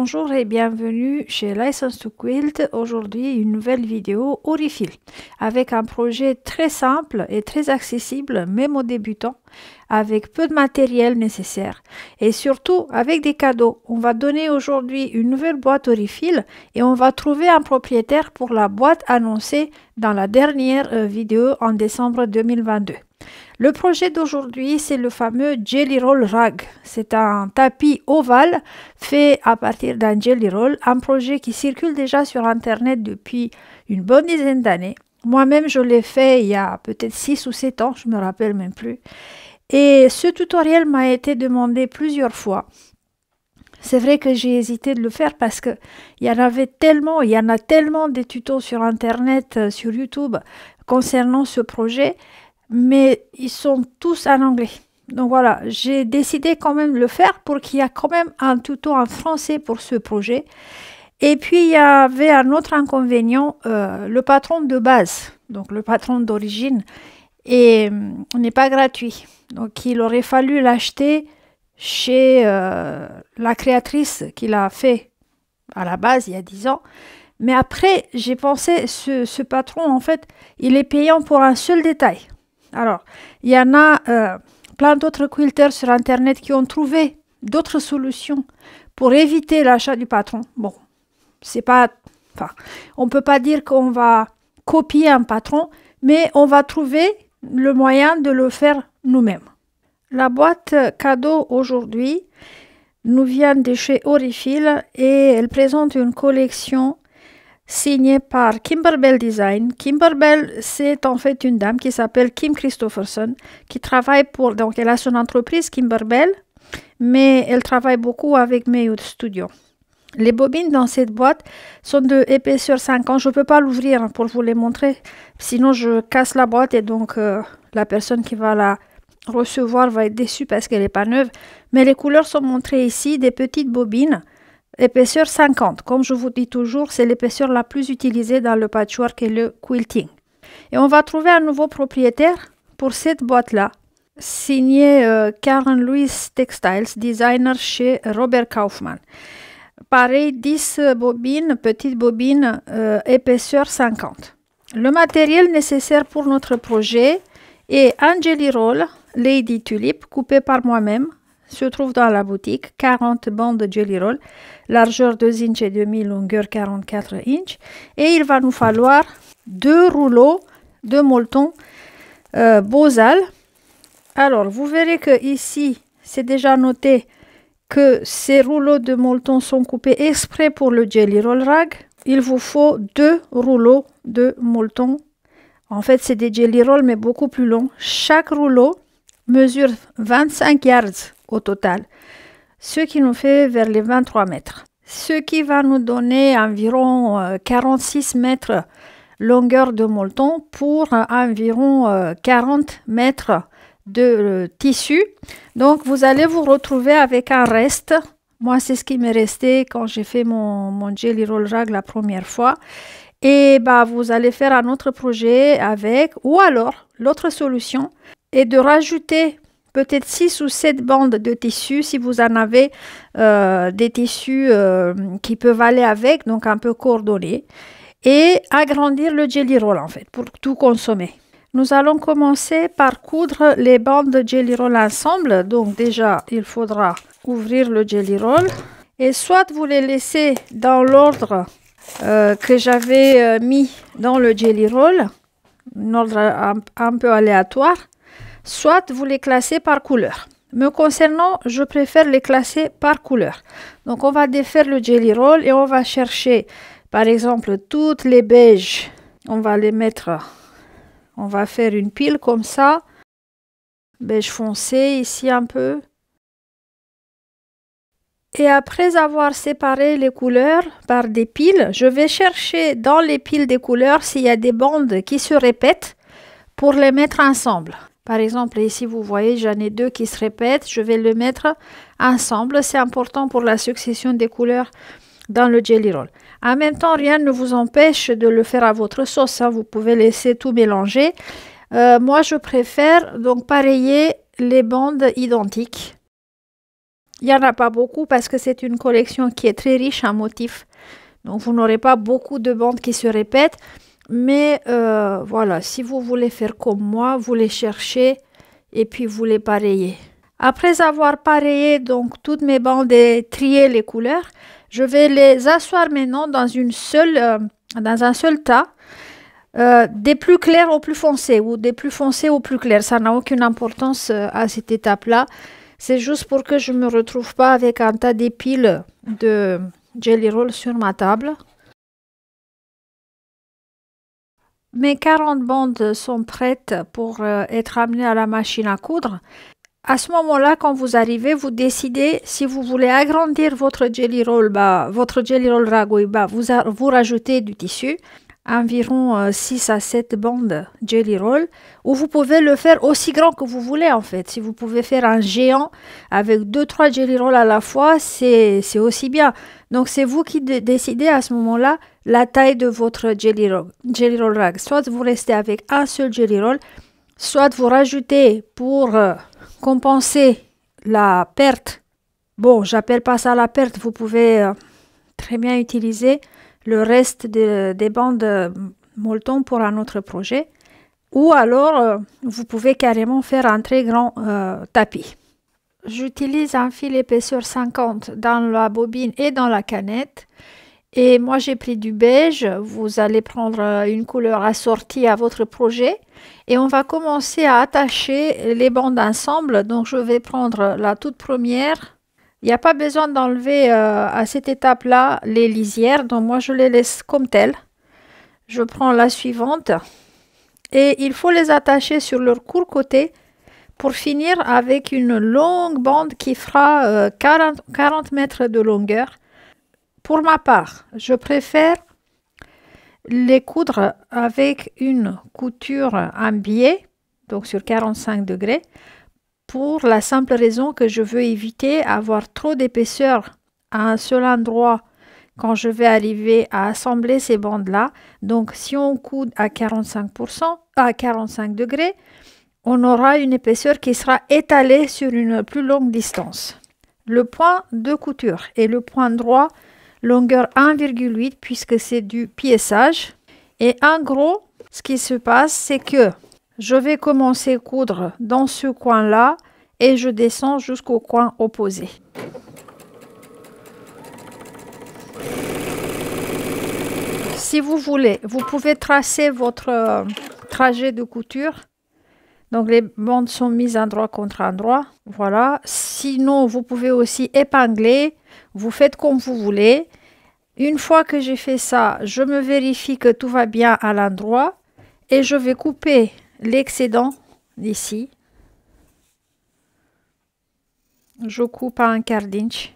Bonjour et bienvenue chez License to Quilt. Aujourd'hui, une nouvelle vidéo Orifil avec un projet très simple et très accessible même aux débutants avec peu de matériel nécessaire et surtout avec des cadeaux. On va donner aujourd'hui une nouvelle boîte Orifil et on va trouver un propriétaire pour la boîte annoncée dans la dernière euh, vidéo en décembre 2022. Le projet d'aujourd'hui, c'est le fameux Jelly Roll Rag. C'est un tapis ovale fait à partir d'un Jelly Roll, un projet qui circule déjà sur Internet depuis une bonne dizaine d'années. Moi-même, je l'ai fait il y a peut-être 6 ou 7 ans, je ne me rappelle même plus. Et ce tutoriel m'a été demandé plusieurs fois. C'est vrai que j'ai hésité de le faire parce que il y en avait tellement, il y en a tellement des tutos sur internet, euh, sur YouTube concernant ce projet mais ils sont tous en anglais. Donc voilà, j'ai décidé quand même de le faire pour qu'il y a quand même un tuto en français pour ce projet. Et puis il y avait un autre inconvénient, euh, le patron de base, donc le patron d'origine, et euh, n'est pas gratuit. Donc il aurait fallu l'acheter chez euh, la créatrice qui l'a fait à la base il y a 10 ans. Mais après, j'ai pensé, ce patron, en fait, il est payant pour un seul détail. Alors, il y en a euh, plein d'autres quilters sur Internet qui ont trouvé d'autres solutions pour éviter l'achat du patron. Bon, c'est pas... Enfin, on ne peut pas dire qu'on va copier un patron, mais on va trouver le moyen de le faire nous-mêmes. La boîte cadeau aujourd'hui nous vient de chez Orifil et elle présente une collection signé par Kimberbell Design. Kimberbell, c'est en fait une dame qui s'appelle Kim Christopherson, qui travaille pour, donc elle a son entreprise Kimberbell, mais elle travaille beaucoup avec Mayo Studio. Les bobines dans cette boîte sont de épaisseur 50. Je ne peux pas l'ouvrir pour vous les montrer, sinon je casse la boîte et donc euh, la personne qui va la recevoir va être déçue parce qu'elle n'est pas neuve. Mais les couleurs sont montrées ici, des petites bobines Épaisseur 50, comme je vous dis toujours, c'est l'épaisseur la plus utilisée dans le patchwork et le quilting. Et on va trouver un nouveau propriétaire pour cette boîte-là, signée euh, Karen Louis Textiles, designer chez Robert Kaufman. Pareil, 10 euh, bobines, petites bobines, euh, épaisseur 50. Le matériel nécessaire pour notre projet est un jelly roll Lady Tulip coupé par moi-même, se trouve dans la boutique, 40 bandes de jelly roll, largeur 2 inches et demi, longueur 44 inches. Et il va nous falloir deux rouleaux de molleton euh, Alors, vous verrez que ici, c'est déjà noté que ces rouleaux de molleton sont coupés exprès pour le jelly roll rag. Il vous faut deux rouleaux de molleton. En fait, c'est des jelly rolls, mais beaucoup plus longs. Chaque rouleau mesure 25 yards au total ce qui nous fait vers les 23 mètres, ce qui va nous donner environ 46 euh, mètres longueur de molleton pour euh, environ 40 euh, mètres de tissu. Donc vous allez vous retrouver avec un reste. Moi, c'est ce qui m'est resté quand j'ai fait mon, mon jelly roll rag la première fois. Et bah, vous allez faire un autre projet avec, ou alors l'autre solution est de rajouter peut-être 6 ou 7 bandes de tissu si vous en avez euh, des tissus euh, qui peuvent aller avec, donc un peu coordonnés, et agrandir le jelly roll en fait pour tout consommer. Nous allons commencer par coudre les bandes de jelly roll ensemble. Donc déjà, il faudra ouvrir le jelly roll et soit vous les laissez dans l'ordre euh, que j'avais mis dans le jelly roll, un ordre un peu aléatoire, soit vous les classez par couleur. Me concernant, je préfère les classer par couleur. Donc on va défaire le jelly roll et on va chercher par exemple toutes les beiges. On va les mettre, on va faire une pile comme ça. Beige foncé ici un peu. Et après avoir séparé les couleurs par des piles, je vais chercher dans les piles des couleurs s'il y a des bandes qui se répètent pour les mettre ensemble. Par exemple, ici, vous voyez, j'en ai deux qui se répètent. Je vais le mettre ensemble. C'est important pour la succession des couleurs dans le jelly roll. En même temps, rien ne vous empêche de le faire à votre sauce. Hein. Vous pouvez laisser tout mélanger. Euh, moi, je préfère donc pareiller les bandes identiques. Il n'y en a pas beaucoup parce que c'est une collection qui est très riche en motifs. Donc, vous n'aurez pas beaucoup de bandes qui se répètent. Mais euh, voilà, si vous voulez faire comme moi, vous les cherchez et puis vous les pareillez. Après avoir pareillé donc toutes mes bandes et trié les couleurs, je vais les asseoir maintenant dans, une seule, euh, dans un seul tas. Euh, des plus clairs au plus foncés ou des plus foncés au plus clairs, ça n'a aucune importance à cette étape-là. C'est juste pour que je ne me retrouve pas avec un tas d'épiles de jelly roll sur ma table. Mes 40 bandes sont prêtes pour euh, être amenées à la machine à coudre. À ce moment-là, quand vous arrivez, vous décidez si vous voulez agrandir votre jelly roll, bah, votre jelly roll ragouille, bah, vous, rajoutez du tissu, environ 6 euh, à 7 bandes jelly roll, ou vous pouvez le faire aussi grand que vous voulez en fait. Si vous pouvez faire un géant avec 2-3 jelly rolls à la fois, c'est aussi bien. Donc c'est vous qui décidez à ce moment-là la taille de votre jelly roll, rag. Soit vous restez avec un seul jelly roll, soit vous rajoutez pour euh, compenser la perte. Bon, j'appelle pas ça la perte, vous pouvez euh, très bien utiliser le reste des bandes euh, molleton pour un autre projet. Ou alors, vous pouvez carrément faire un très grand tapis. J'utilise un fil épaisseur 50 dans la bobine et dans la canette. Et moi, j'ai pris du beige. Vous allez prendre euh, une couleur assortie à votre projet. Et on va commencer à attacher les bandes ensemble. Donc, je vais prendre la toute première. Il n'y a pas besoin d'enlever euh, à cette étape-là les lisières. Donc, moi, je les laisse comme telles. Je prends la suivante. Et il faut les attacher sur leur court côté pour finir avec une longue bande qui fera 40 euh, mètres de longueur. Pour ma part, je préfère les coudre avec une couture en biais, donc sur 45 degrés, pour la simple raison que je veux éviter avoir trop d'épaisseur à un seul endroit quand je vais arriver à assembler ces bandes-là. Donc si on coude à 45%, à 45 degrés, on aura une épaisseur qui sera étalée sur une plus longue distance. Le point de couture et le point droit longueur 1,8 puisque c'est du piéçage. Et en gros, ce qui se passe, c'est que je vais commencer à coudre dans ce coin-là et je descends jusqu'au coin opposé. Si vous voulez, vous pouvez tracer votre euh, trajet de couture donc les bandes sont mises endroit contre endroit. Voilà. Sinon, vous pouvez aussi épingler. Vous faites comme vous voulez. Une fois que j'ai fait ça, je me vérifie que tout va bien à l'endroit. Et je vais couper l'excédent d'ici. Je coupe à un quart d'inch.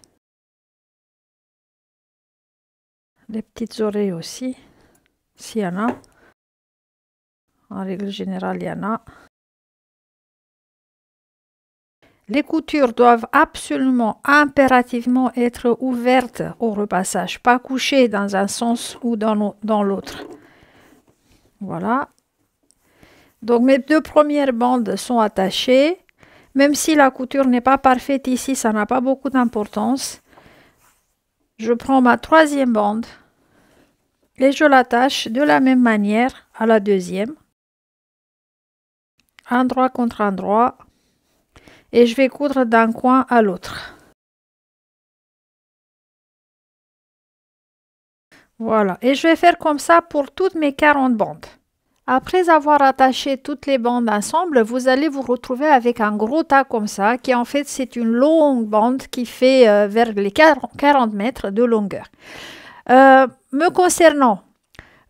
Les petites oreilles aussi, s'il y en a. En règle générale, il y en a. Les coutures doivent absolument, impérativement être ouvertes au repassage, pas couchées dans un sens ou dans, l'autre. Voilà. Donc mes deux premières bandes sont attachées. Même si la couture n'est pas parfaite ici, ça n'a pas beaucoup d'importance. Je prends ma troisième bande et je l'attache de la même manière à la deuxième. Un droit contre un droit et je vais coudre d'un coin à l'autre. Voilà, et je vais faire comme ça pour toutes mes 40 bandes. Après avoir attaché toutes les bandes ensemble, vous allez vous retrouver avec un gros tas comme ça, qui en fait c'est une longue bande qui fait euh, vers les 40 mètres de longueur. Euh, me concernant,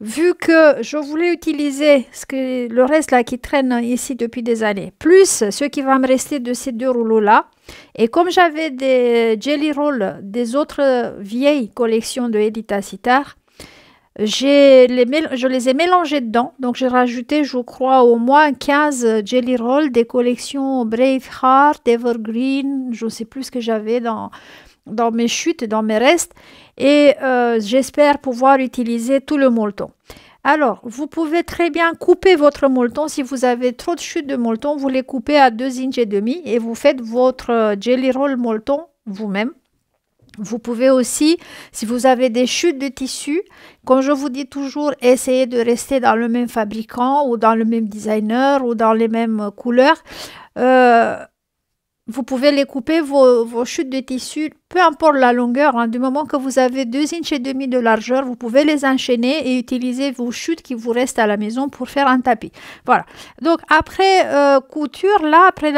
vu que je voulais utiliser ce que, le reste là qui traîne ici depuis des années, plus ce qui va me rester de ces deux rouleaux là, et comme j'avais des jelly rolls des autres vieilles collections de Edita Sitar, les, je les ai mélangés dedans, donc j'ai rajouté, je crois, au moins 15 jelly rolls des collections Braveheart, Evergreen, je ne sais plus ce que j'avais dans, dans mes chutes, et dans mes restes, et euh, j'espère pouvoir utiliser tout le molleton. Alors, vous pouvez très bien couper votre molleton. Si vous avez trop de chutes de molleton, vous les coupez à 2 inches et demi et vous faites votre euh, jelly roll molleton vous-même. Vous pouvez aussi, si vous avez des chutes de tissu, comme je vous dis toujours, essayez de rester dans le même fabricant ou dans le même designer ou dans les mêmes couleurs. Euh, vous pouvez les couper, vos, chutes de tissu, peu importe la longueur. Hein. du moment que vous avez 2 inches et demi de largeur, vous pouvez les enchaîner et utiliser vos chutes qui vous restent à la maison pour faire un tapis. Voilà. Donc après euh, couture, là, après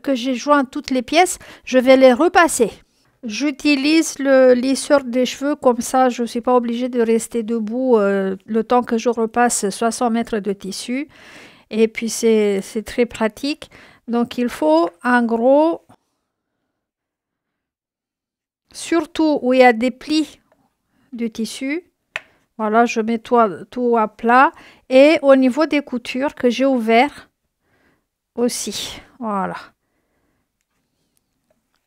que j'ai joint toutes les pièces, je vais les repasser. J'utilise le lisseur des cheveux, comme ça je ne suis pas obligée de rester debout euh, le temps que je repasse 60 mètres de tissu. Et puis c'est très pratique. Donc il faut un gros, surtout où il y a des plis du tissu. Voilà, je mets tout à, à plat. Et au niveau des coutures que j'ai ouvert aussi. Voilà.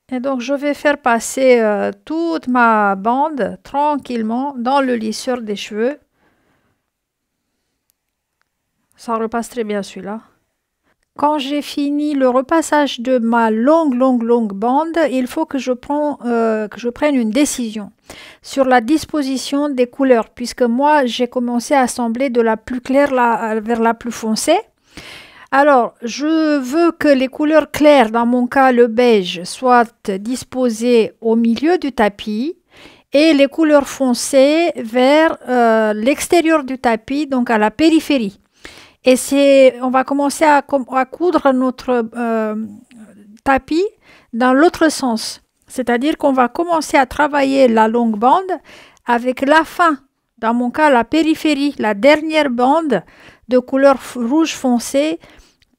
Et donc je vais faire passer euh, toute ma bande tranquillement dans le lisseur des cheveux. Ça repasse très bien celui-là. Quand j'ai fini le repassage de ma longue, longue, longue bande, il faut que je, prends, euh, que je prenne une décision sur la disposition des couleurs, puisque moi, j'ai commencé à assembler de la plus claire vers la plus foncée. Alors, je veux que les couleurs claires, dans mon cas le beige, soient disposées au milieu du tapis et les couleurs foncées vers euh, l'extérieur du tapis, donc à la périphérie. Et c'est, on va commencer à, coudre notre euh, tapis dans l'autre sens. C'est-à-dire qu'on va commencer à travailler la longue bande avec la fin, dans mon cas la périphérie, la dernière bande de couleur rouge foncé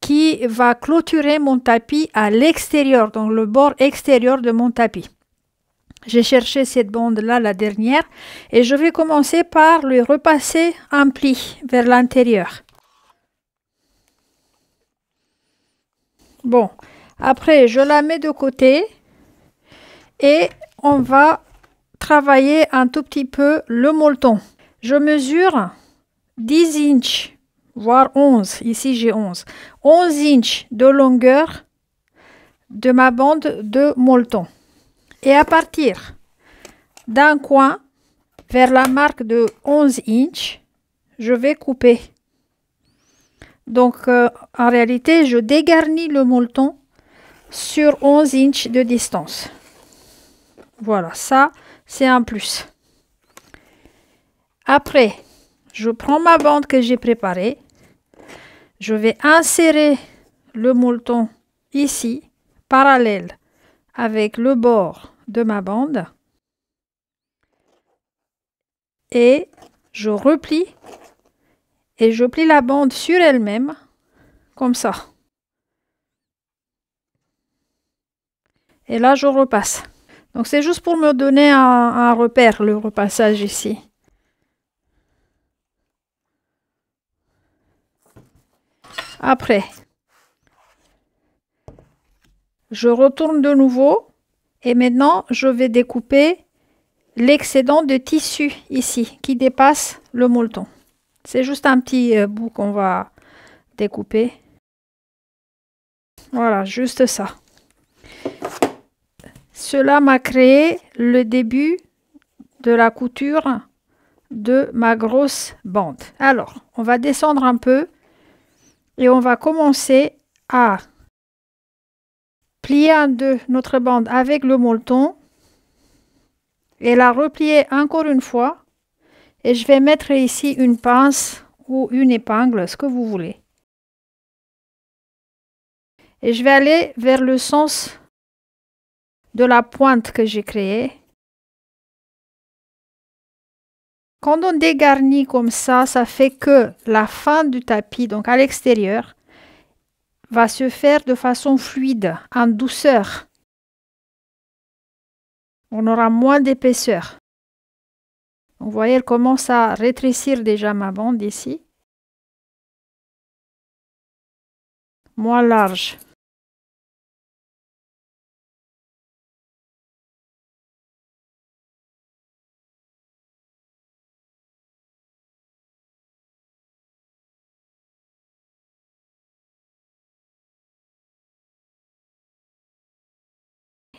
qui va clôturer mon tapis à l'extérieur, donc le bord extérieur de mon tapis. J'ai cherché cette bande-là, la dernière, et je vais commencer par lui repasser un pli vers l'intérieur. Bon, après, je la mets de côté et on va travailler un tout petit peu le molleton. Je mesure 10 inches, voire 11. Ici, j'ai 11. 11 inches de longueur de ma bande de molleton. Et à partir d'un coin vers la marque de 11 inches, je vais couper. Donc, euh, en réalité, je dégarnis le molleton sur 11 inches de distance. Voilà, ça, c'est un plus. Après, je prends ma bande que j'ai préparée. Je vais insérer le molleton ici, parallèle avec le bord de ma bande. Et je replie et je plie la bande sur elle-même, comme ça. Et là, je repasse. Donc, c'est juste pour me donner un, repère, le repassage ici. Après, je retourne de nouveau et maintenant je vais découper l'excédent de tissu ici qui dépasse le molleton. C'est juste un petit euh, bout qu'on va découper. Voilà, juste ça. Cela m'a créé le début de la couture de ma grosse bande. Alors, on va descendre un peu et on va commencer à plier un de notre bande avec le molleton et la replier encore une fois et je vais mettre ici une pince ou une épingle, ce que vous voulez. Et je vais aller vers le sens de la pointe que j'ai créée. Quand on dégarnit comme ça, ça fait que la fin du tapis, donc à l'extérieur, va se faire de façon fluide, en douceur. On aura moins d'épaisseur vous voyez, elle commence à rétrécir déjà ma bande ici. Moins large.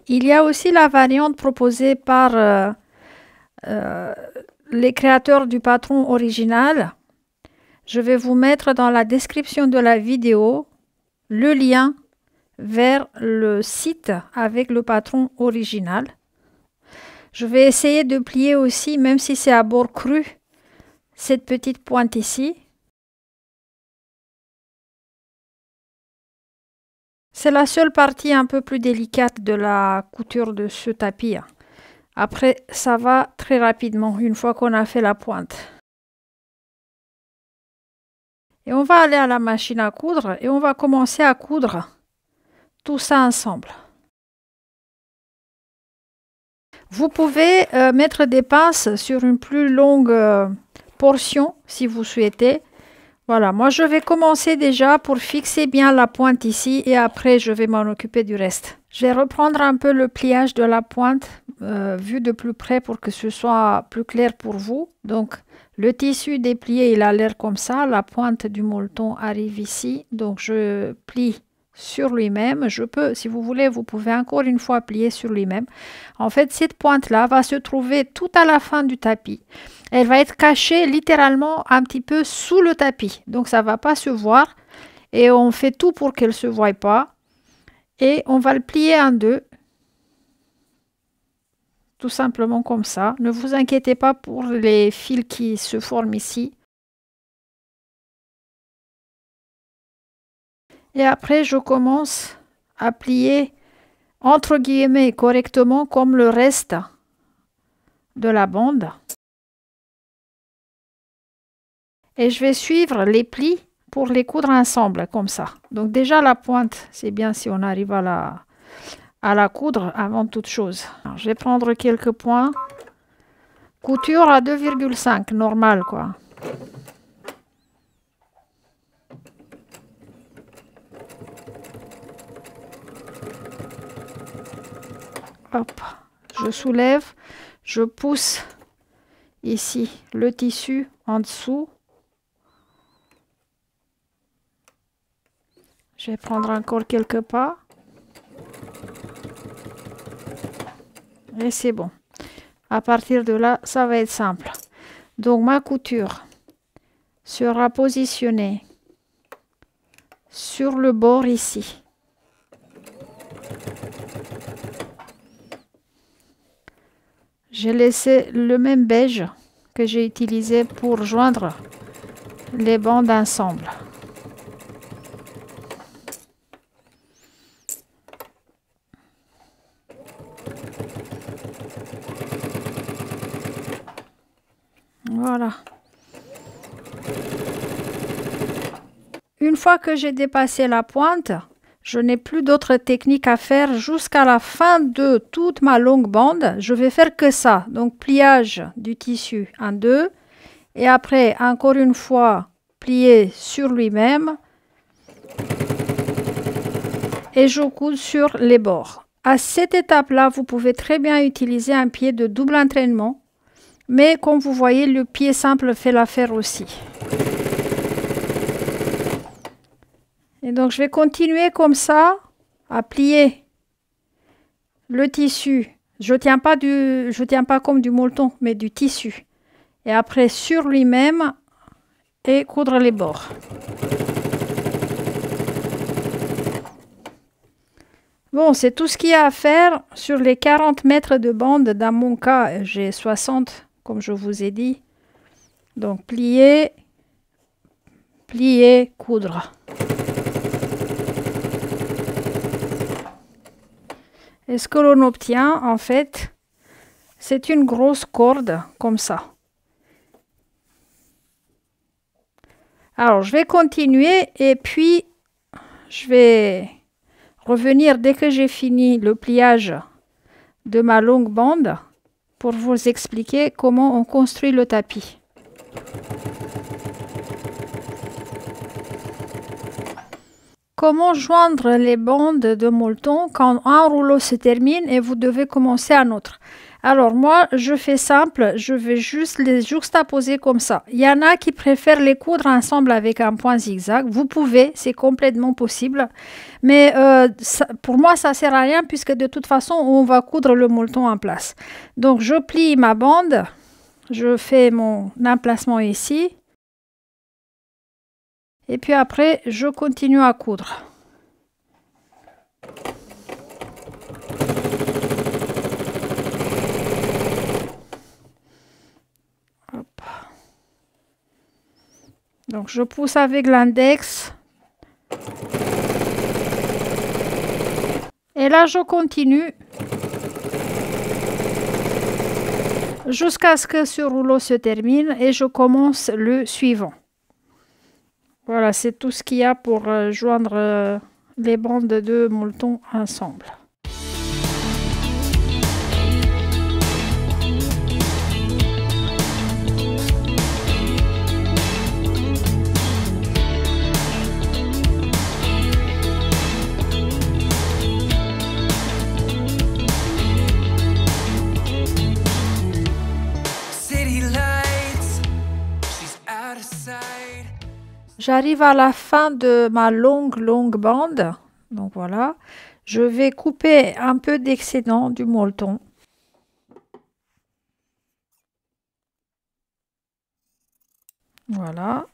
Il y a aussi la variante proposée par euh, euh, les créateurs du patron original. Je vais vous mettre dans la description de la vidéo le lien vers le site avec le patron original. Je vais essayer de plier aussi, même si c'est à bord cru, cette petite pointe ici. C'est la seule partie un peu plus délicate de la couture de ce tapis. Hein. Après, ça va très rapidement une fois qu'on a fait la pointe. Et on va aller à la machine à coudre et on va commencer à coudre tout ça ensemble. Vous pouvez euh, mettre des pinces sur une plus longue euh, portion si vous souhaitez. Voilà, moi je vais commencer déjà pour fixer bien la pointe ici et après je vais m'en occuper du reste. Je vais reprendre un peu le pliage de la pointe euh, vu de plus près pour que ce soit plus clair pour vous. Donc, le tissu déplié, il a l'air comme ça. La pointe du molleton arrive ici. Donc, je plie sur lui-même. Je peux, si vous voulez, vous pouvez encore une fois plier sur lui-même. En fait, cette pointe-là va se trouver tout à la fin du tapis. Elle va être cachée littéralement un petit peu sous le tapis. Donc, ça ne va pas se voir. Et on fait tout pour qu'elle ne se voie pas. Et on va le plier en deux tout simplement comme ça. Ne vous inquiétez pas pour les fils qui se forment ici. Et après, je commence à plier entre guillemets correctement comme le reste de la bande. Et je vais suivre les plis pour les coudre ensemble, comme ça. Donc déjà la pointe, c'est bien si on arrive à la, à la coudre avant toute chose. je vais prendre quelques points. Couture à 2,5, normal quoi. Hop, je soulève, je pousse ici le tissu en dessous. Je vais prendre encore quelques pas. c'est bon à partir de là ça va être simple donc ma couture sera positionnée sur le bord ici j'ai laissé le même beige que j'ai utilisé pour joindre les bandes ensemble que j'ai dépassé la pointe, je n'ai plus d'autre technique à faire jusqu'à la fin de toute ma longue bande. Je vais faire que ça. Donc pliage du tissu en deux. Et après, encore une fois, plier sur lui-même. Et je couds sur les bords. À cette étape-là, vous pouvez très bien utiliser un pied de double entraînement. Mais comme vous voyez, le pied simple fait l'affaire aussi. Et donc je vais continuer comme ça à plier le tissu. Je tiens pas du, je tiens pas comme du molleton, mais du tissu. Et après sur lui-même et coudre les bords. Bon, c'est tout ce qu'il y a à faire sur les 40 mètres de bande. Dans mon cas, j'ai 60, comme je vous ai dit. Donc, plier, plier, coudre. ce que l'on obtient, en fait, c'est une grosse corde comme ça. Alors, je vais continuer et puis je vais revenir dès que j'ai fini le pliage de ma longue bande pour vous expliquer comment on construit le tapis. Comment joindre les bandes de molleton quand un rouleau se termine et vous devez commencer un autre Alors moi, je fais simple, je vais juste les juxtaposer comme ça. Il y en a qui préfèrent les coudre ensemble avec un point zigzag. Vous pouvez, c'est complètement possible. Mais euh, pour moi, ça sert à rien puisque de toute façon, on va coudre le molleton en place. Donc je plie ma bande, je fais mon emplacement ici et puis après je continue à coudre donc je pousse avec l'index et là je continue jusqu'à ce que ce rouleau se termine et je commence le suivant voilà, c'est tout ce qu'il y a pour euh, joindre euh, les bandes de moutons ensemble. J'arrive à la fin de ma longue, longue bande. Donc voilà, je vais couper un peu d'excédent du molleton. Voilà.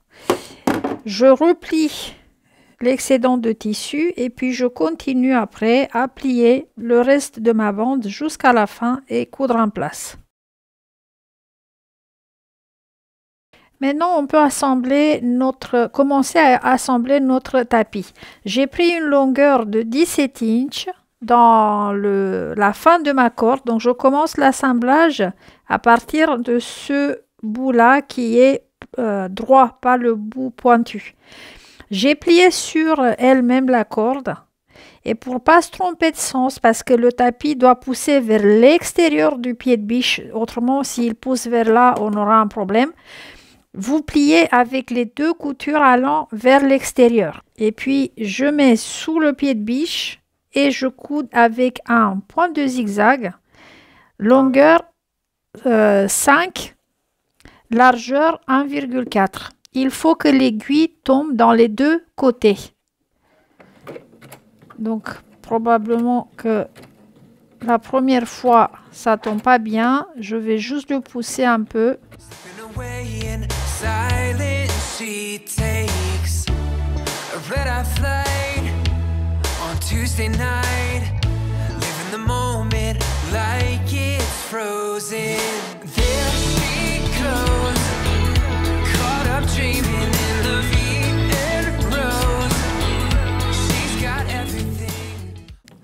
Je replie l'excédent de tissu et puis je continue après à plier le reste de ma bande jusqu'à la fin et coudre en place. Maintenant, on peut assembler notre, commencer à assembler notre tapis. J'ai pris une longueur de 17 inches dans le, la fin de ma corde. Donc, je commence l'assemblage à partir de ce bout-là qui est euh, droit, pas le bout pointu. J'ai plié sur elle-même la corde. Et pour pas se tromper de sens, parce que le tapis doit pousser vers l'extérieur du pied de biche, autrement s'il pousse vers là, on aura un problème. Vous pliez avec les deux coutures allant vers l'extérieur. Et puis, je mets sous le pied de biche et je coude avec un point de zigzag. Longueur 5, euh, largeur 1,4. Il faut que l'aiguille tombe dans les deux côtés. Donc, probablement que la première fois, ça tombe pas bien. Je vais juste le pousser un peu silence she takes. A red eye flight on Tuesday night. living the moment like it's frozen. There she goes, caught up dreaming in the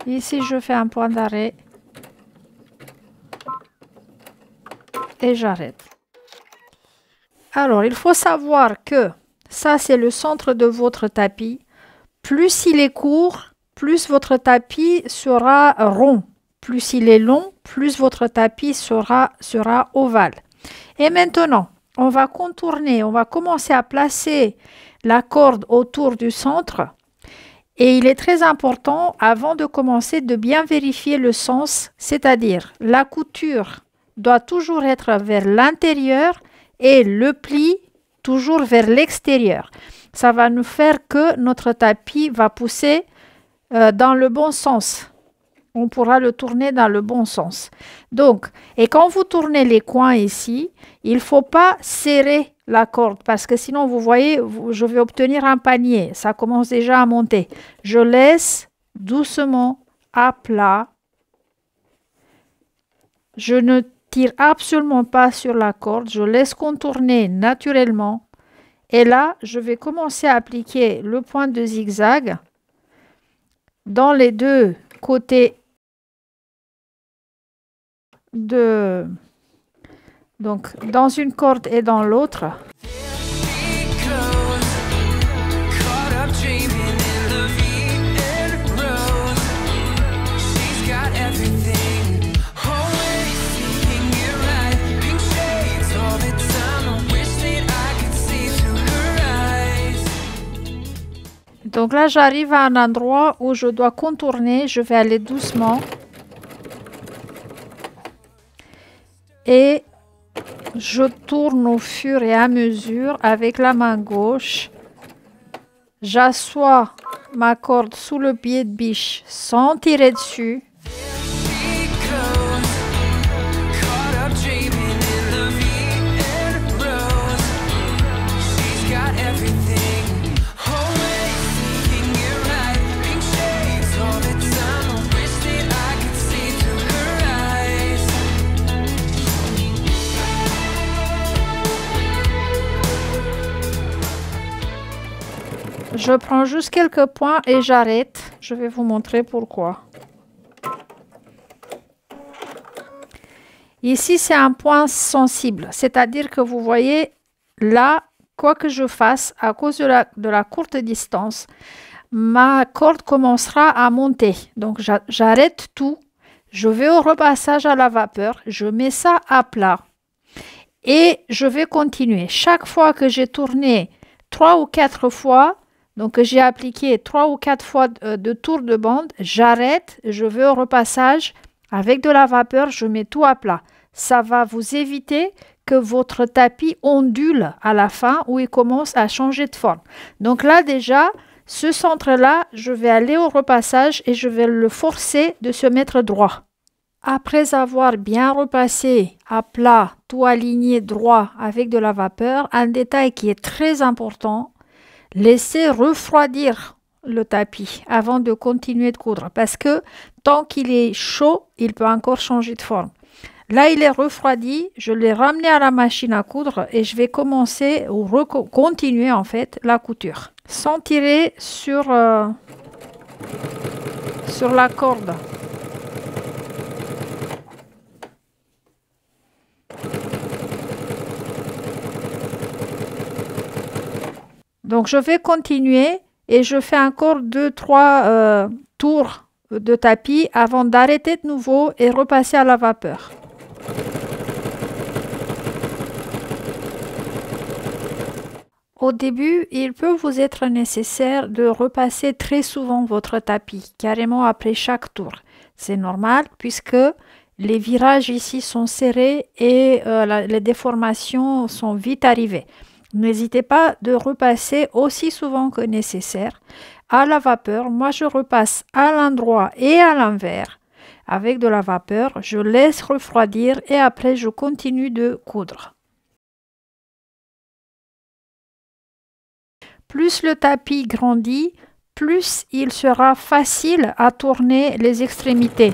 Ici, je fais un point d'arrêt et j'arrête. Alors, il faut savoir que ça, c'est le centre de votre tapis. Plus il est court, plus votre tapis sera rond. Plus il est long, plus votre tapis sera, sera ovale. Et maintenant, on va contourner, on va commencer à placer la corde autour du centre. Et il est très important, avant de commencer, de bien vérifier le sens, c'est-à-dire la couture doit toujours être vers l'intérieur le pli toujours vers l'extérieur. Ça va nous faire que notre tapis va pousser euh, dans le bon sens. On pourra le tourner dans le bon sens. Donc, et quand vous tournez les coins ici, il faut pas serrer la corde parce que sinon, vous voyez, je vais obtenir un panier. Ça commence déjà à monter. Je laisse doucement à plat. Je ne tire absolument pas sur la corde, je laisse contourner naturellement. Et là, je vais commencer à appliquer le point de zigzag dans les deux côtés de donc dans une corde et dans l'autre. Donc là, j'arrive à un endroit où je dois contourner. Je vais aller doucement. Et je tourne au fur et à mesure avec la main gauche. J'assois ma corde sous le pied de biche sans tirer dessus. Je prends juste quelques points et j'arrête. Je vais vous montrer pourquoi. Ici, c'est un point sensible, c'est-à-dire que vous voyez là, quoi que je fasse, à cause de la, courte distance, ma corde commencera à monter. Donc, j'arrête tout. Je vais au repassage à la vapeur. Je mets ça à plat. Et je vais continuer. Chaque fois que j'ai tourné trois ou quatre fois, donc j'ai appliqué trois ou quatre fois de euh, tour de bande, j'arrête, je vais au repassage, avec de la vapeur, je mets tout à plat. Ça va vous éviter que votre tapis ondule à la fin ou il commence à changer de forme. Donc là déjà, ce centre-là, je vais aller au repassage et je vais le forcer de se mettre droit. Après avoir bien repassé à plat, tout aligné droit avec de la vapeur, un détail qui est très important, Laissez refroidir le tapis avant de continuer de coudre parce que tant qu'il est chaud, il peut encore changer de forme. Là, il est refroidi, je l'ai ramené à la machine à coudre et je vais commencer ou continuer en fait la couture sans tirer sur, euh, sur la corde. Donc je vais continuer et je fais encore 2-3 euh, tours de tapis avant d'arrêter de nouveau et repasser à la vapeur. Au début, il peut vous être nécessaire de repasser très souvent votre tapis, carrément après chaque tour. C'est normal puisque les virages ici sont serrés et euh, les déformations sont vite arrivées. N'hésitez pas de repasser aussi souvent que nécessaire à la vapeur. Moi, je repasse à l'endroit et à l'envers avec de la vapeur. Je laisse refroidir et après, je continue de coudre. Plus le tapis grandit, plus il sera facile à tourner les extrémités.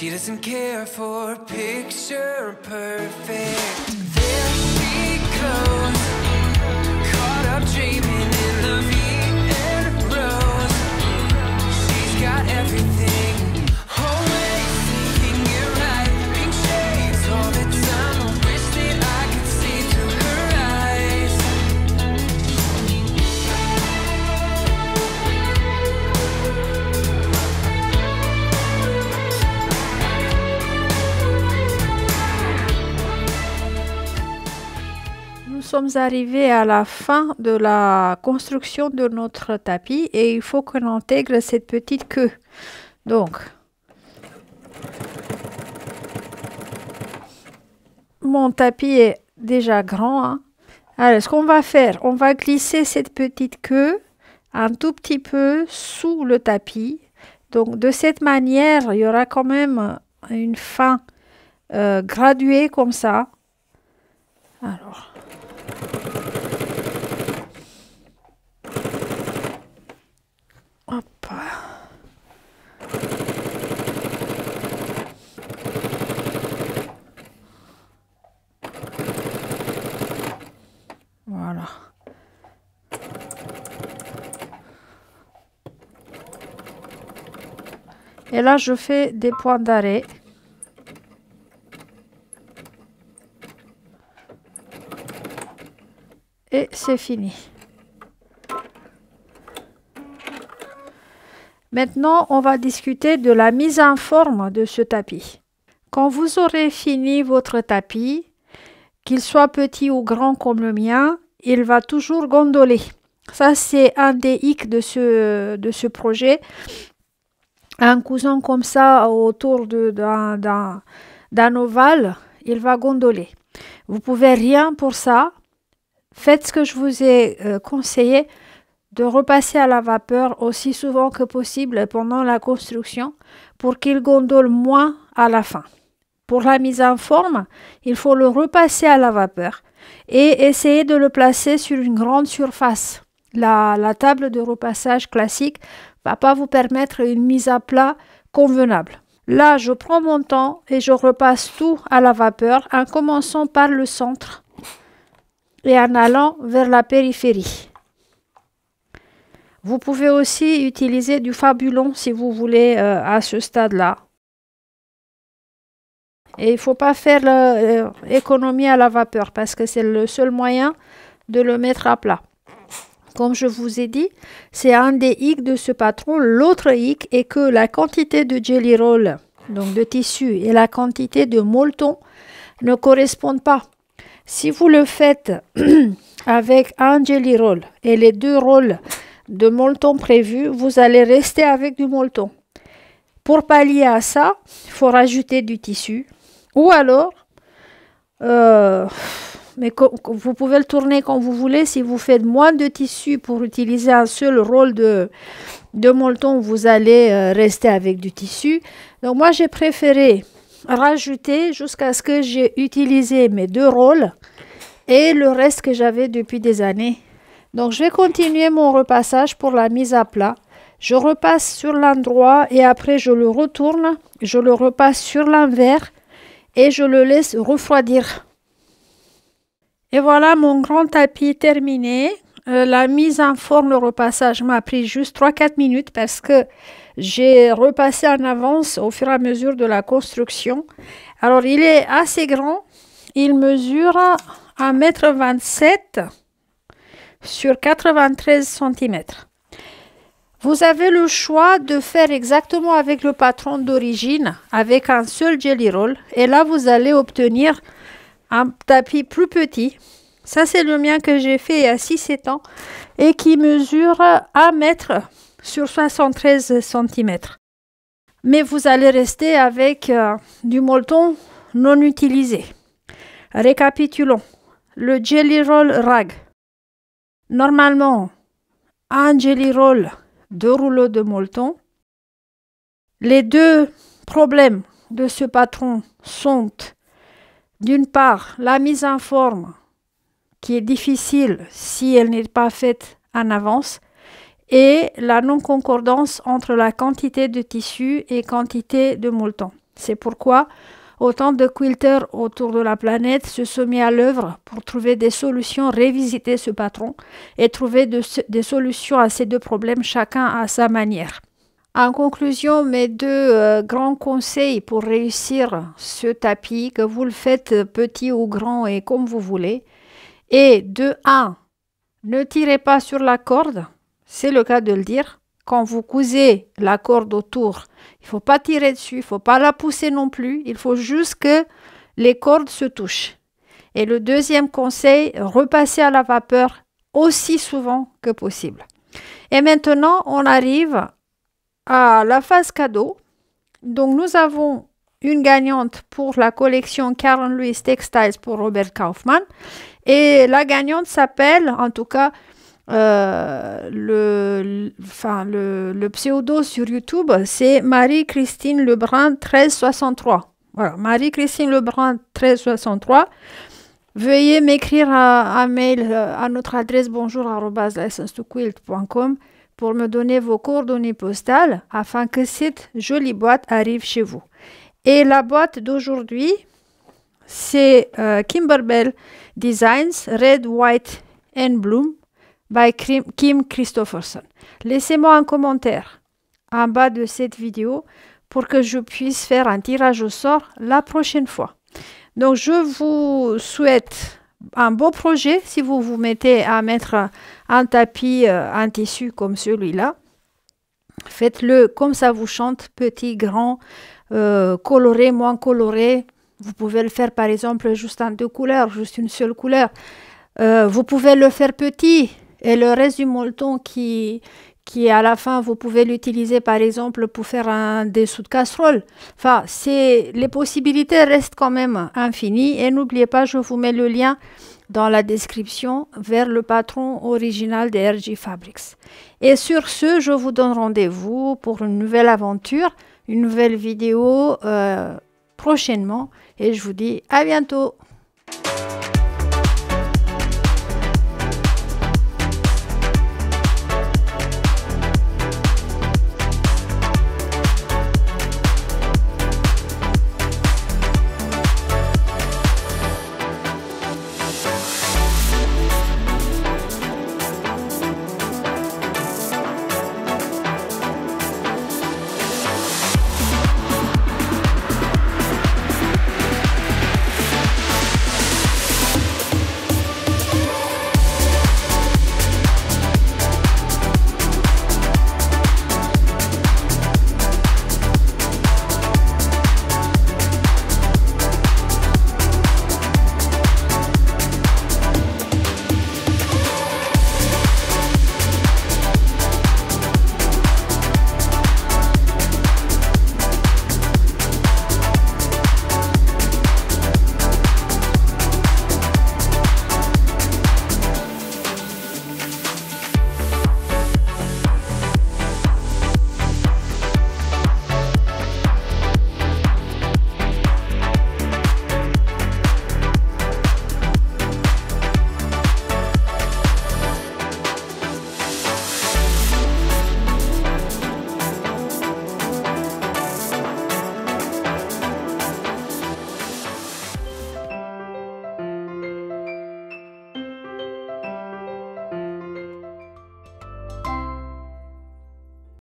She doesn't care for picture perfect. There she goes, caught up dreaming. sommes arrivés à la fin de la construction de notre tapis et il faut qu'on intègre cette petite queue. Donc, mon tapis est déjà grand. Hein. Alors, ce qu'on va faire, on va glisser cette petite queue un tout petit peu sous le tapis. Donc, de cette manière, il y aura quand même une fin euh, graduée comme ça. Alors, Voilà. Et là, je fais des points d'arrêt. Et c'est fini. Maintenant, on va discuter de la mise en forme de ce tapis. Quand vous aurez fini votre tapis, qu'il soit petit ou grand comme le mien, il va toujours gondoler. Ça, c'est un des hicks de ce, de ce projet. Un cousin comme ça autour d'un ovale, il va gondoler. Vous pouvez rien pour ça. Faites ce que je vous ai euh, conseillé de repasser à la vapeur aussi souvent que possible pendant la construction pour qu'il gondole moins à la fin. Pour la mise en forme, il faut le repasser à la vapeur et essayer de le placer sur une grande surface. La, table de repassage classique ne va pas vous permettre une mise à plat convenable. Là, je prends mon temps et je repasse tout à la vapeur en commençant par le centre et en allant vers la périphérie. Vous pouvez aussi utiliser du fabulon si vous voulez euh, à ce stade-là. Et il ne faut pas faire l'économie euh, euh, économie à la vapeur parce que c'est le seul moyen de le mettre à plat. Comme je vous ai dit, c'est un des hicks de ce patron. L'autre hic est que la quantité de jelly roll, donc de tissu, et la quantité de molleton ne correspondent pas. Si vous le faites avec un jelly roll et les deux rolls de molleton prévus, vous allez rester avec du molleton. Pour pallier à ça, il faut rajouter du tissu, ou alors, euh, vous pouvez le tourner quand vous voulez. Si vous faites moins de tissu pour utiliser un seul rôle de, de molleton, vous allez euh, rester avec du tissu. Donc moi, j'ai préféré rajouter jusqu'à ce que j'ai utilisé mes deux rôles et le reste que j'avais depuis des années. Donc je vais continuer mon repassage pour la mise à plat. Je repasse sur l'endroit et après je le retourne. Je le repasse sur l'envers et je le laisse refroidir. Et voilà mon grand tapis terminé. Euh, la mise en forme, le repassage m'a pris juste 3-4 minutes parce que j'ai repassé en avance au fur et à mesure de la construction. Alors il est assez grand, il mesure 1,27 m sur 93 cm. Vous avez le choix de faire exactement avec le patron d'origine, avec un seul jelly roll. Et là, vous allez obtenir un tapis plus petit. Ça, c'est le mien que j'ai fait il y a 6-7 ans et qui mesure 1 mètre sur 73 cm. Mais vous allez rester avec euh, du molleton non utilisé. Récapitulons. Le jelly roll rag. Normalement, un jelly roll deux rouleaux de molleton. Les deux problèmes de ce patron sont d'une part la mise en forme qui est difficile si elle n'est pas faite en avance et la non-concordance entre la quantité de tissu et quantité de molleton. C'est pourquoi Autant de quilters autour de la planète se sont mis à l'œuvre pour trouver des solutions, révisiter ce patron et trouver des solutions à ces deux problèmes, chacun à sa manière. En conclusion, mes deux euh, grands conseils pour réussir ce tapis, que vous le faites euh, petit ou grand et comme vous voulez, et de 1. Ne tirez pas sur la corde, c'est le cas de le dire. Quand vous cousez la corde autour, il faut pas tirer dessus, il faut pas la pousser non plus. Il faut juste que les cordes se touchent. Et le deuxième conseil, repasser à la vapeur aussi souvent que possible. Et maintenant, on arrive à la phase cadeau. Donc, nous avons une gagnante pour la collection Karen Louise Textiles pour Robert kaufmann Et la gagnante s'appelle, en tout cas, euh, le, enfin, le, pseudo sur YouTube, c'est Marie-Christine Lebrun 1363. Voilà, Marie-Christine Lebrun 1363. Veuillez m'écrire un mail euh, à notre adresse bonjour.com pour me donner vos coordonnées postales afin que cette jolie boîte arrive chez vous. Et la boîte d'aujourd'hui, c'est euh, Kimberbell Designs Red, White and Bloom by Kim Christopherson. Laissez-moi un commentaire en bas de cette vidéo pour que je puisse faire un tirage au sort la prochaine fois. Donc je vous souhaite un beau projet si vous vous mettez à mettre un tapis euh, un tissu comme celui-là. Faites-le comme ça vous chante, petit, grand, euh, coloré, moins coloré. Vous pouvez le faire par exemple juste en deux couleurs, juste une seule couleur. Euh, vous pouvez le faire petit, et le reste du molleton qui, qui à la fin vous pouvez l'utiliser par exemple pour faire un dessous de casserole. Enfin, c'est les possibilités restent quand même infinies et n'oubliez pas, je vous mets le lien dans la description vers le patron original des RG Fabrics. Et sur ce, je vous donne rendez-vous pour une nouvelle aventure, une nouvelle vidéo euh, prochainement et je vous dis à bientôt.